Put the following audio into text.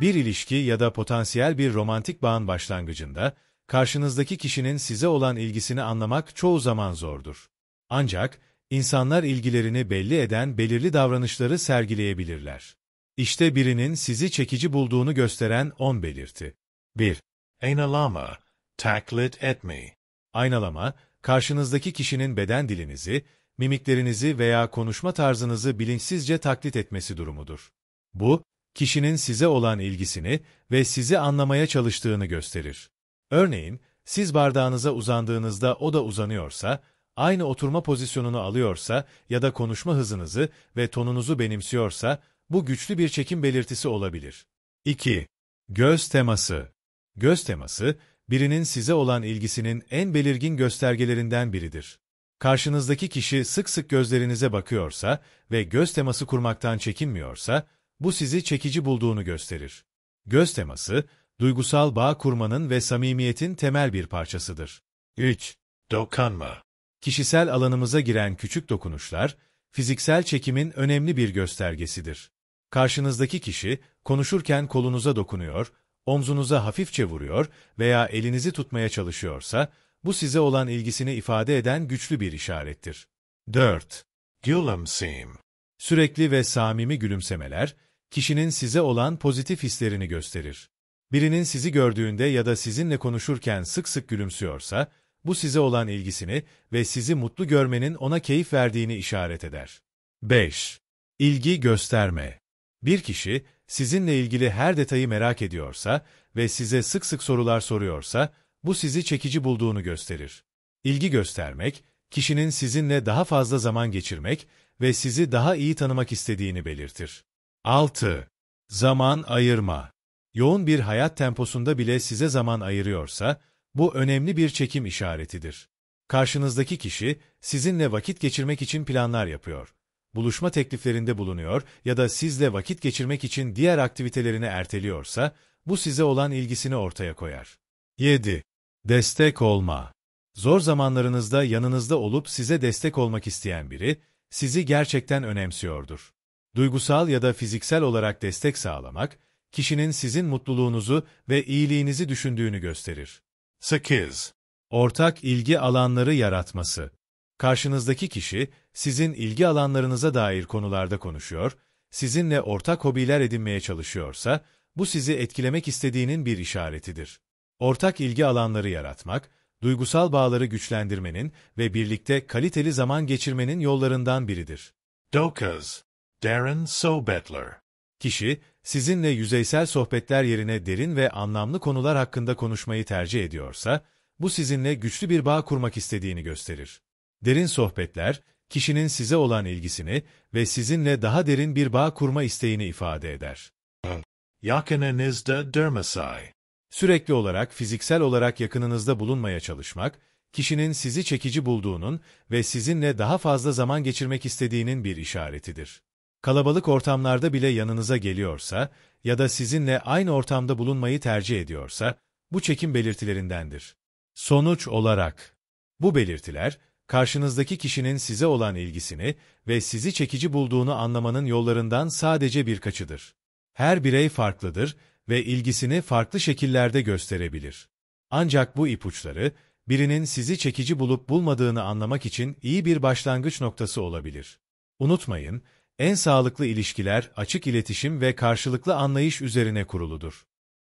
Bir ilişki ya da potansiyel bir romantik bağın başlangıcında, karşınızdaki kişinin size olan ilgisini anlamak çoğu zaman zordur. Ancak, insanlar ilgilerini belli eden belirli davranışları sergileyebilirler. İşte birinin sizi çekici bulduğunu gösteren 10 belirti. 1. Aynalama, taklit etme. Aynalama, karşınızdaki kişinin beden dilinizi, mimiklerinizi veya konuşma tarzınızı bilinçsizce taklit etmesi durumudur. Bu, kişinin size olan ilgisini ve sizi anlamaya çalıştığını gösterir. Örneğin, siz bardağınıza uzandığınızda o da uzanıyorsa, aynı oturma pozisyonunu alıyorsa ya da konuşma hızınızı ve tonunuzu benimsiyorsa, bu güçlü bir çekim belirtisi olabilir. 2. Göz teması Göz teması, birinin size olan ilgisinin en belirgin göstergelerinden biridir. Karşınızdaki kişi sık sık gözlerinize bakıyorsa ve göz teması kurmaktan çekinmiyorsa, bu sizi çekici bulduğunu gösterir. Göz teması, duygusal bağ kurmanın ve samimiyetin temel bir parçasıdır. 3. Dokanma Kişisel alanımıza giren küçük dokunuşlar, fiziksel çekimin önemli bir göstergesidir. Karşınızdaki kişi, konuşurken kolunuza dokunuyor, omzunuza hafifçe vuruyor veya elinizi tutmaya çalışıyorsa, bu size olan ilgisini ifade eden güçlü bir işarettir. 4. Gülümseyim Sürekli ve samimi gülümsemeler, kişinin size olan pozitif hislerini gösterir. Birinin sizi gördüğünde ya da sizinle konuşurken sık sık gülümsüyorsa, bu size olan ilgisini ve sizi mutlu görmenin ona keyif verdiğini işaret eder. 5. İlgi gösterme. Bir kişi sizinle ilgili her detayı merak ediyorsa ve size sık sık sorular soruyorsa, bu sizi çekici bulduğunu gösterir. İlgi göstermek, kişinin sizinle daha fazla zaman geçirmek ve sizi daha iyi tanımak istediğini belirtir. 6. Zaman ayırma. Yoğun bir hayat temposunda bile size zaman ayırıyorsa, bu önemli bir çekim işaretidir. Karşınızdaki kişi sizinle vakit geçirmek için planlar yapıyor. Buluşma tekliflerinde bulunuyor ya da sizle vakit geçirmek için diğer aktivitelerini erteliyorsa, bu size olan ilgisini ortaya koyar. 7. Destek olma. Zor zamanlarınızda yanınızda olup size destek olmak isteyen biri, sizi gerçekten önemsiyordur duygusal ya da fiziksel olarak destek sağlamak, kişinin sizin mutluluğunuzu ve iyiliğinizi düşündüğünü gösterir. 8. Ortak ilgi alanları yaratması Karşınızdaki kişi, sizin ilgi alanlarınıza dair konularda konuşuyor, sizinle ortak hobiler edinmeye çalışıyorsa, bu sizi etkilemek istediğinin bir işaretidir. Ortak ilgi alanları yaratmak, duygusal bağları güçlendirmenin ve birlikte kaliteli zaman geçirmenin yollarından biridir. Dokuz. Darren Sobetler Kişi, sizinle yüzeysel sohbetler yerine derin ve anlamlı konular hakkında konuşmayı tercih ediyorsa, bu sizinle güçlü bir bağ kurmak istediğini gösterir. Derin sohbetler, kişinin size olan ilgisini ve sizinle daha derin bir bağ kurma isteğini ifade eder. Yakınınızda dermasay. Sürekli olarak fiziksel olarak yakınınızda bulunmaya çalışmak, kişinin sizi çekici bulduğunun ve sizinle daha fazla zaman geçirmek istediğinin bir işaretidir kalabalık ortamlarda bile yanınıza geliyorsa ya da sizinle aynı ortamda bulunmayı tercih ediyorsa, bu çekim belirtilerindendir. Sonuç olarak, bu belirtiler, karşınızdaki kişinin size olan ilgisini ve sizi çekici bulduğunu anlamanın yollarından sadece birkaçıdır. Her birey farklıdır ve ilgisini farklı şekillerde gösterebilir. Ancak bu ipuçları, birinin sizi çekici bulup bulmadığını anlamak için iyi bir başlangıç noktası olabilir. Unutmayın, en sağlıklı ilişkiler, açık iletişim ve karşılıklı anlayış üzerine kuruludur.